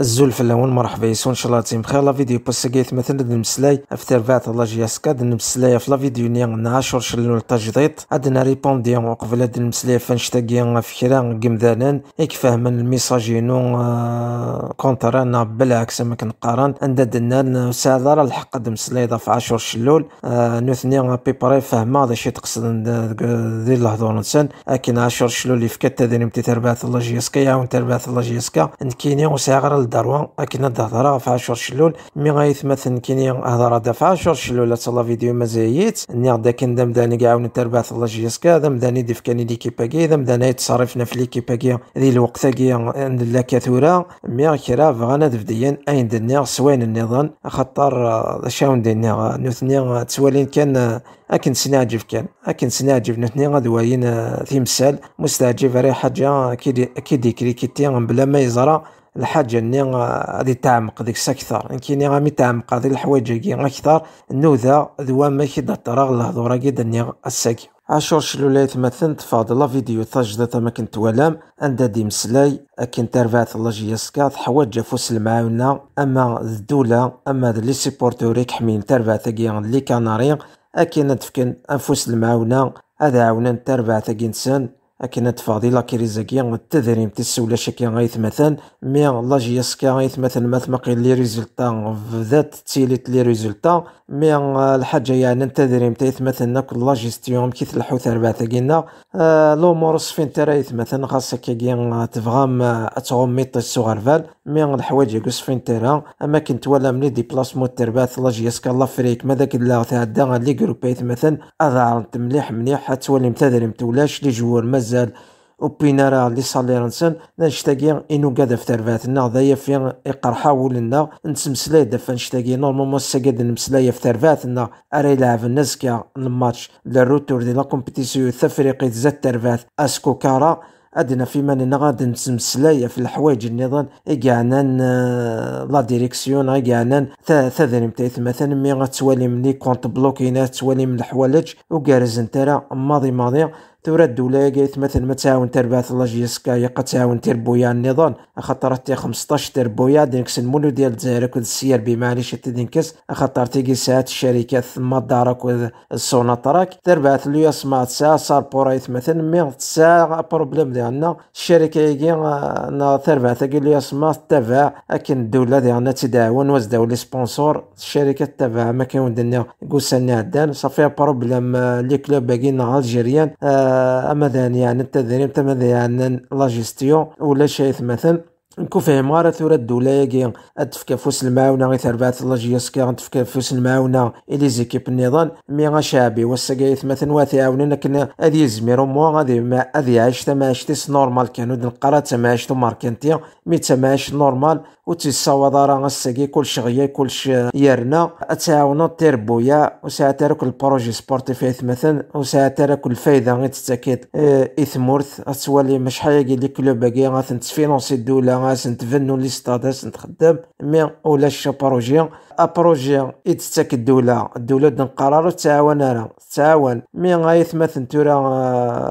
الزول في الاول مرحبا يسون ان شاء الله تيم بخير لا فيديو بوست كيت مثلا المسلاي افتر بعد الله جي اسكاد المسلاي في لا فيديو ني نعاشر شلو التجديد عندنا ريبون ديال قبل هذا المسلاي فنشتاقي فكرا قمدانان يك فهم الميساجي نو آه، كونترانا بالعكس ما كنقارن عند دنان سادر الحق المسلاي في عاشر شلول آه، نوثني بيبري هذا الشيء تقصد دي الهضور نسان لكن عاشر شلول اللي فكات تدريم تربات الله اسكا يعاون تربات الله اسكا نكيني وساعه دروان اكن الدهضره في عشر شلول مي غيثمثن كيني هضره دا في عشر شلول تصلا فيديو مزاييت ني غدا كان دام داني كعاون ترباث الله جيسكا دام داني ديف كاني ليكيباكي دام داني تصرفنا في ليكيباكي ذي الوقت لا كثورة مي كرا فغانا دفديان اين دنيا سوين النظام خطر شاون دنيا نوثني تسوالين كان اكن سناجف كان اكن سناجف نوثني غدواين تمثال آه، مستعجب ري حاجه كيدي كيدي كي بلا ما يزرى الحاجه اني غادي تعمق ديك اكثر ان كيني غامي تعمق هذه الحوايج هاكي اكثر نوذا ذو ما كي نطرغ الهضره كي دني الساكي عاشور شلولاية مثلا لا فيديو تجدة ما كنت ولام عند دي مسلاي اكن ترفعت الله جيسكا حوايج فوس المعاونة اما الدولة اما لي سيبورتوريك حمين ترفعت لي كاناري اكن تفكن انفوس المعاونة هذا عاونا تربع ثقينسان تفاضي لا كيريزاكيا التدريب تسولاش شكي غايت مثلا مي لا جياسكا غايت مثلا ما تمقي لي ريزولتا بدات تيليت لي ريزولتا مي الحاجة يعني التدريب تايت مثلا كل لا جيستيون كيف الحوت ربع تاكينا آه، لومور صفين ترايت مثلا خاصك كي تفغام آه، تغميط الصغر فال مي الحوايج صفين ترا أما كنت ولا ملي مو ترباث لا جياسكا لافريك ماذاك لا تعدى لي جروبيت مثلا أضعرت مليح مليح تولي متدريم تولاش لي جوار مازال مازال وبينارا لي صاليرنسن نشتاقي قاد في ترفاتنا ضايا في اقرحا ولنا نتمسلاي دفا نشتاقي نورمالمون ساقاد نمسلاي في ترفاتنا اري لاعب النزكا الماتش للروتور دي لا كومبيتيسيو التفريقي زاد ترفات أسكو كارا أدنا في من غاد نتمسلاي في الحوايج النظام إيكعنان لا ديريكسيون إيكعنان تذريم تايث مثلا مي غتوالي من لي كونت بلوكينات توالي من الحوالج وكارز نتالا ماضي ماضي ثورة الدولة قالت مثلا ما تعاون تربعث الله جيسكا يقا تعاون تربويا النظام أخطر تي 15 تربويا دينكس المولو ديال الجزائر كود السير بمعليش تدينكس أخطر تيكي ساعات الشركات ثم دارك و السوناتراك تربعث لو يسمع تساعة صار بورايت مثلا مي تسا بروبليم ديالنا الشركة يقي آه، نا تربعث قال لو يسمع تبع أكن الدولة ديالنا تداون وزداو لي سبونسور الشركة تبع ما كاين دنا قوسا عدان صافي بروبليم آه، لي كلوب باقينا الجيريان أه امدان يعني التدريب تمديان لا جيستيون ولا شيء مثلا نكون مرة ثورة الدولاية أتفكى فوس المعاونة غي ثربعة لاجيسكا أتفكى فوس المعاونة إلي زيكيب النظام مي شعبي والسقاية مثل واثي عاوننا كنا أذي زميرو مو غادي ما هذي عايش تماشتيس نورمال كانو تماش تماشتو ماركنتي مي تماش نورمال و تيصاوض راه الساقي كل شغيه كل يرنا تعاون تربويا وساعة ترك البروجي سبورتيف مثلا وساعة الفايدة غي تتاكد إثمورث تولي مش حاجة لي كلوب باقي تفينونسي الدولة سنت فنو لي ستاد سنت خدام مي ولاش بروجي ابروجي يتستك الدولة الدولة دن قرار تعاون راه تعاون مي غايث ثمثن تورا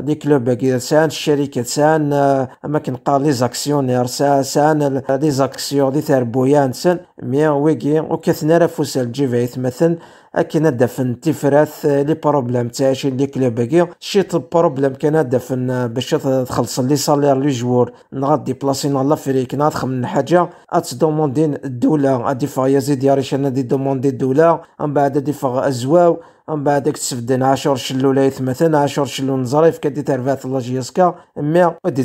لي آه، كلوب كي سان الشركات سان آه، اما كنقال لي زاكسيونير سان لي زاكسيون دي تربويا سان مي ويكي وكثنا راه فوس الجيفيث مثلا اكن دفن تفراث آه، لي بروبليم تاع شي لي كلوب كلوبكي شي بروبليم كان دفن باش تخلص لي سالير لي جوور نغادي بلاصينا لافريك عليك ناضخ من حاجه اتدوموندي الدوله ادي فيا زيد يا ريشان ادي دوموندي الدوله من بعد ادي فغ ازواو ام بعد تسفدن عشر شلو لا يثمثن عشر شلو نزريف كدي ترفات الله جيسكا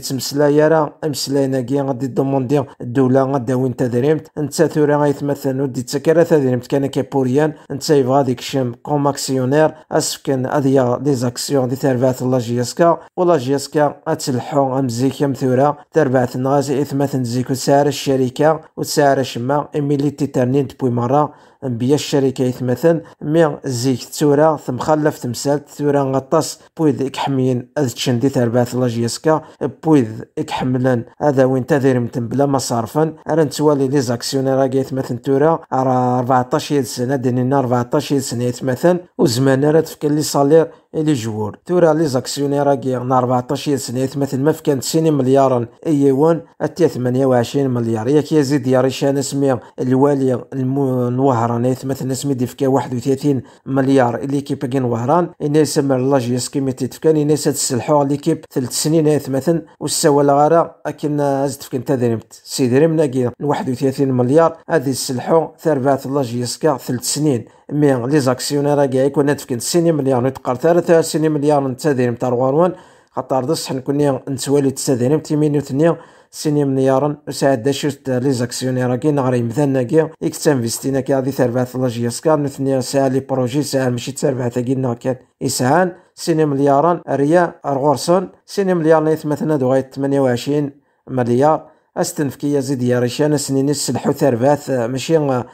تمسلا يارا امسلا راه كي غادي دي الدولة غداوين تدريمت انت ثورا غيتمثل ودي تسكرا تدريمت كان كابوريان انت يبغى ديك الشم كوم اكسيونير اسفكن هاديا دي زاكسيون دي ترفات الله جيسكا ولا جيسكا اتلحو امزيك ام ثورا تربعت اثمثن زيكو سعر الشركة وسعر شما اميليتي تيترنين تبوي مرة بيا الشركات مثلا مي زيك تورا خلف تمسالت تورا غطاس بويذ اكحمين أذ تشن دي تربات لاجيسكا بويذ إكحملن هذا وين تذير بلا مصارفا ارن توالي نتوالي لي زاكسيونير قايت مثلا تورا أرا 14 سنة دينينا 14 سنة يتمثل وزمان راه تفكر لي صالير لي جوور تورا لي زاكسيونيراكي نا 14 سنة مثل ما فكانت 90 مليار اي وان اتي 28 مليار ياك يزيد يا ريشان اسمي الوالي نوهران مثل اسمي ديفكا 31 مليار كيب كي وهران انا يسمر لاجي اسكيمي تيتفكان انا تسلحو ليكيب ثلاث سنين يتمثل والسوال غارا اكن ازد فكن تدريمت سيدريم ناكي 31 مليار هذه السلحو ثربات لاجي كا ثلاث سنين مي لي زاكسيوني راكي يكون تفكن سيني مليار يتقرثر وعشرين مليار تساديرم تاع الغروان خاطر دا حنا كنا نتوالي تساديرم تيمين وثنيا سيني مليار وساعد شو لي زاكسيونير كي نغري مثال ناكي إيك تنفيستينا كي غادي تربعة لاجي سكار نثنيا ساعة لي بروجي ساعة ماشي تربعة كينا كان إسعان سيني مليار ريا غورسون سيني مليار نيث مثلا دو 28 مليار استنفكي زيد يا ريشان سنين سلحو ثربات ماشي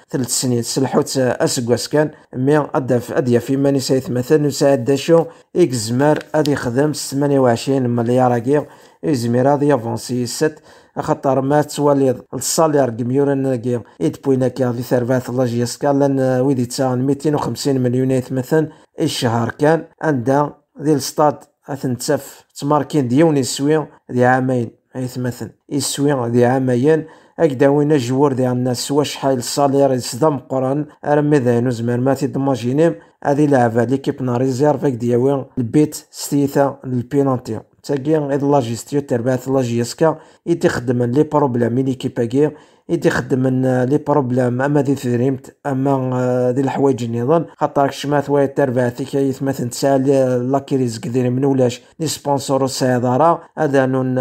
ثلاث سنين تسلحو اسكواس كان مي ادف اديا في ماني سايث مثلا نساعد داشو اكزمار ادي خدم 28 مليار كيغ يزمير ادي افونسي ست خاطر ما تواليض الصالير كميورا كيغ ايد كيغ في ثربات الله كان لان ويدي تساغن 250 مليون مثلا الشهر كان عندها ديال الستاد اثنتف تماركين ديوني سوي دي عامين مثلا يسوي دي عاميان وين الجوار دي عنا سوا شحال صالير يصدم قران ارمي ذاينو زمر ما تيدماجينيم هذه لعبة ليكيب ناريزيرف ديال البيت ستيثا البينانتي تاكي غير لاجيستيو تربعت لاجيسكا اي تخدم لي بروبلام ليكيباكي اي تخدم لي بروبلام اما دي تدريمت اما دي الحوايج النظام خاطر كشما ثوايا تربعت كيف مثلا تسال لاكيريز كدير من ولاش لي سبونسور السيدارة هذا نون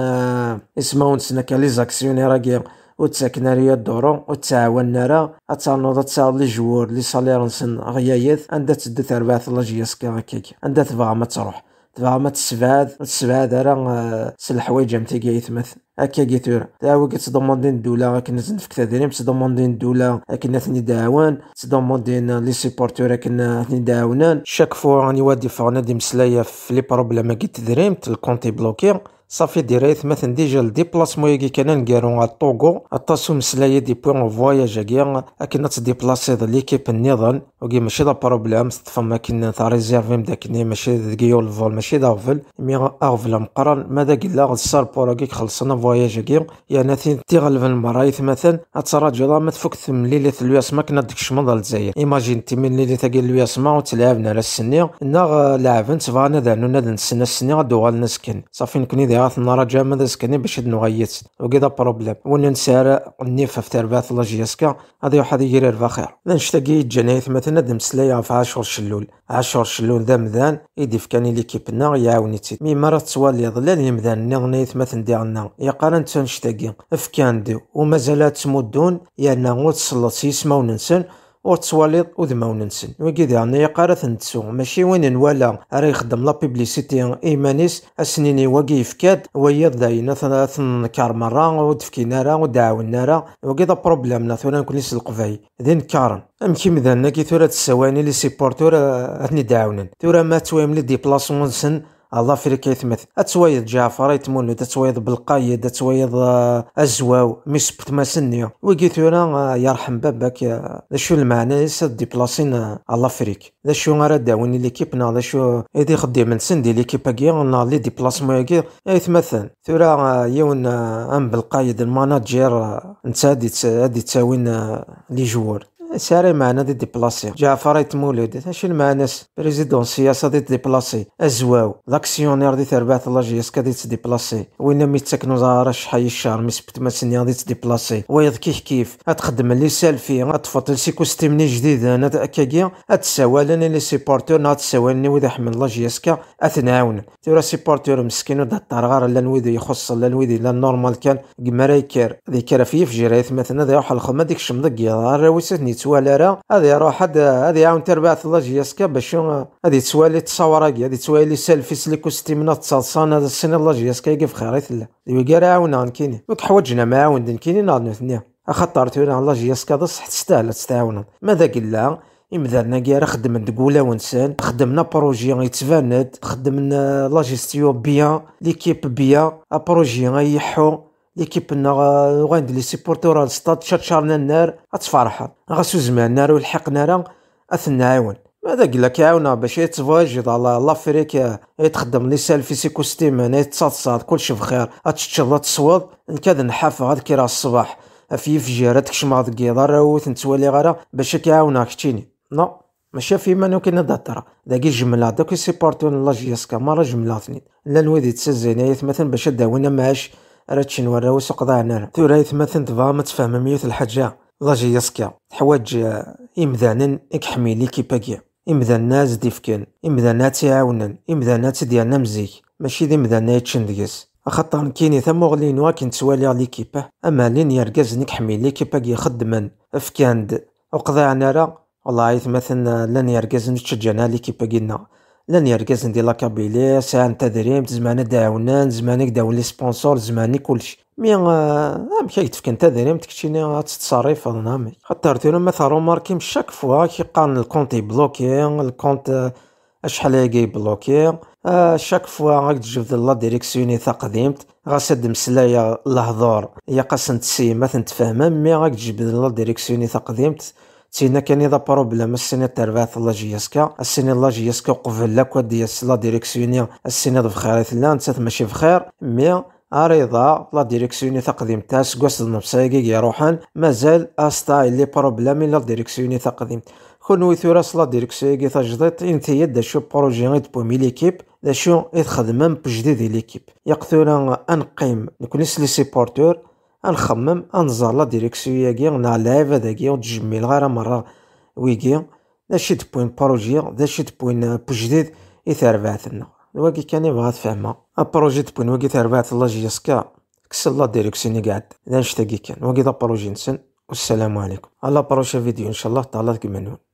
اسمون سنك لي زاكسيوني زاكسيونير وتساكنا ريا الدورو وتعاوننا را اتانوض تصاض لي جوور لي صاليرنسن غيايث عندها تدي ربعث لاجيسكا هكاك عندها تبغى ما تروح دابا ما تسبعد ما تسبعد راه سل الحوايج ام تيكي يتمثل هكا كي ثورا داوي كتدوموندين الدولة كنا كثر تدريم تدوموندين الدولة كنا ثني داوان تدوموندين لي سيبورتور كنا ثني داونان شاك فوا راني وادي فغنا دي مسلاية في لي بروبليم كيتدريم تل الكونتي بلوكي صافي ديريت مثلا ديجا الديبلاسمون يجي كان نقارو على الطوغو اطاسو مسلاي دي بوان فواياج هاكي اكن تديبلاسي ذا ليكيب النظام وكي ماشي دا بروبلام تفهم كن تا ريزيرفي مداكني ماشي ذا كيول فول ماشي ذا فول مي اغفل مقرن ماذا قلا السار بوراكي خلصنا فواياج هاكي يا يعني ناثين تيغلف المرايث مثلا اتراجع ما تفك ثم ليلة ما كنا ديك شمض الجزائر ايماجين تي من ليلة تاكي ما وتلعبنا على السنية ناغ لعبن تفانا ذا نونا ذا السنية دوغال نسكن صافي نكوني ذا غاث نراجع ماذا سكني باش نغيت وكذا بروبليم وانا نسارع النيفة في تربات لاجيسكا هذا يوحد يجري ربا خير ذا نشتاقي جنايث مثلا دمسلايا في عشر شلول عشر شلول ذا مذان يدي فكاني ليكيبنا يعاوني تي مي مرة توالي ظلال يمذان نيغنا يثمثن ديالنا يقارن تنشتاقي افكان دي ومازالات مدون يا يعني نغوت سلطي سما وننسن ور تسواليط وذماون نسن وكي ذي عني نتسو ماشي وين نوالا راه يخدم لا بيبليسيتي ايمانيس السنين وكي يفكاد ويض داينا ثلاث ثنكار مرة ودفكي نارا ودعاو نارا وكي ذا بروبليم ثورا نكونيس القفاي ذين كارن ام كيم ذا نكي ثورا تسواني لي سيبورتور اثني دعاونن ثورة ما تويم لي ديبلاسمون سن اظافر كيثمث اتويض جعفر يتمولد اتوايض بالقايد اتوايض الزواو آه، مسبت ما ويجي ثورا آه، يرحم بابك شو المعنى يسد ديبلاسين آه، الافريك ذا شو غير داوني ليكيبنا ذا شو ايدي من سندي ليكيب كي انا لي ديبلاسمون يجي يتمثل ثورا يون ام بالقايد المناجير نتا هادي تساوين لي جوار ساري معنا دي ديبلاسي جعفر مولد اش المعنس بريزيدون سياسة دي ديبلاسي ازواو داكسيونير دي لا جي جيسكا دي تديبلاسي وين مي تسكنو زهر شحال الشهر مي سبت ما سنيا دي تديبلاسي ويض كيف كيف تخدم لي سالفي لي سيكوستيم ني جديد انا كاكيا اتسوالني لي سيبورتور نات سوالني وذا حمل لا الله جيسكا اثناون تورا سيبورتور مسكين ودا الطرغار لا نويدي يخص لا نويدي لا نورمال كان كما رايكير ذي كرا فيف جيريث مثلا ذي روح الخمه ديك الشمض كيضار راويسات يتوالى راه هذا يروح هذا يعاون تربعت الله جياسكا باش هذا يتوالي تصوراكي هذا يتوالي سالفيس كوستي من التصالصان هذا السنه الله جياسكا يقف خيريت لا يقرا عاونا نكيني وك حوجنا ما عاون نكيني ناض نثني اخطر تورا الله جياسكا صح تستاهل تستعاون ماذا قلا إمدادنا كيرا خدمن تقولا ونسان خدمنا بروجي يتفاند خدمنا لاجيستيو بيان ليكيب بيان بروجي يحو ليكيب نا وغاند لي سيبورتور على شات شارنا النار اتفرحر غاسو زماننا راه يلحقنا راه اثنعاون ماذا لك عاونا باش يتفاجي على لافريكا يتخدم لي سال في سيكوستيم يتصاد كلشي بخير اتشتشل تصوض كاد نحاف غاد كي راه الصباح في فجيرة تكشم غاد كيضا راوت نتوالي غارا باش كيعاونا كتيني نو ماشي في مانو كاين داترا داكي جملة داك سيبورتون لاجيسكا مرة جملة ثنين لا نويدي تسزينيت مثلا باش داونا معاش راه تشنوا راه وسوق ضاعنر ثورة يثمثن تفا ما تفهم ميوت الحاجة ضاجي يسكا تحواج إمذانا إكحمي لي ديفكن إمذانا زديفكن إمذانا تعاونن إمذانا تديرنا مزيك ماشي ذي إمذانا يتشن ديس خاطر كيني ثم غلين واكن توالي ليكيبا أما لين يرقز نكحمي ليكيبا خدما أفكاند وقضاعنا راه والله مثلا لن يرقز نتشجنا ليكيبا قلنا لان يركز ندير لاكابيلي ساعة تدريم زمان داونا زمان داون لي سبونسور زمان كلشي مي امشي آه, آه، تفكن تدريم تكتشيني آه، تتصرف نامي خاطر تيرو مثلا روماركيم شاك فوا كي قان الكونت بلوكي الكونت اشحال آه، هي بلوكي شاك فوا غاك تجبد لا ديريكسيوني غا غاسد مسلايا الهضور يا تسي تسيما تنتفاهمم مي غاك تجبد لا ديريكسيوني قديمت تينا كان اذا بروبليم السنه تربعت لا جياسكا السنه لا جياسكا قبل لا كوا دياس لا ديريكسيوني السنه بخير لا نتات ماشي بخير مي أريضا لا ديريكسيوني تقديم تاس قصد يا روحان مازال أستايل لي بروبلام لا ديريكسيوني تقديم كون ثوراس لا ديريكسيوني تجديط انتيا دا شو بروجي بومي ليكيب دا شو يتخدمم بجديد ليكيب يقتلنا أنقيم نكون لي سيبورتور نخمم غنزار لا ديريكسيون ياكي ناع اللعابة داكي ونتجميل غير مرة ويكي داشي بوين بروجي داشي د بوين بجديد لنا واكي كان بغا تفهمها البروجي د بوين واكي تربعث الله جيسكا كسل لا ديريكسيون يقعد دا نشتاقي كان واكي دا بروجي نسن والسلام عليكم الله بروشا فيديو ان شاء الله تعالى تكملون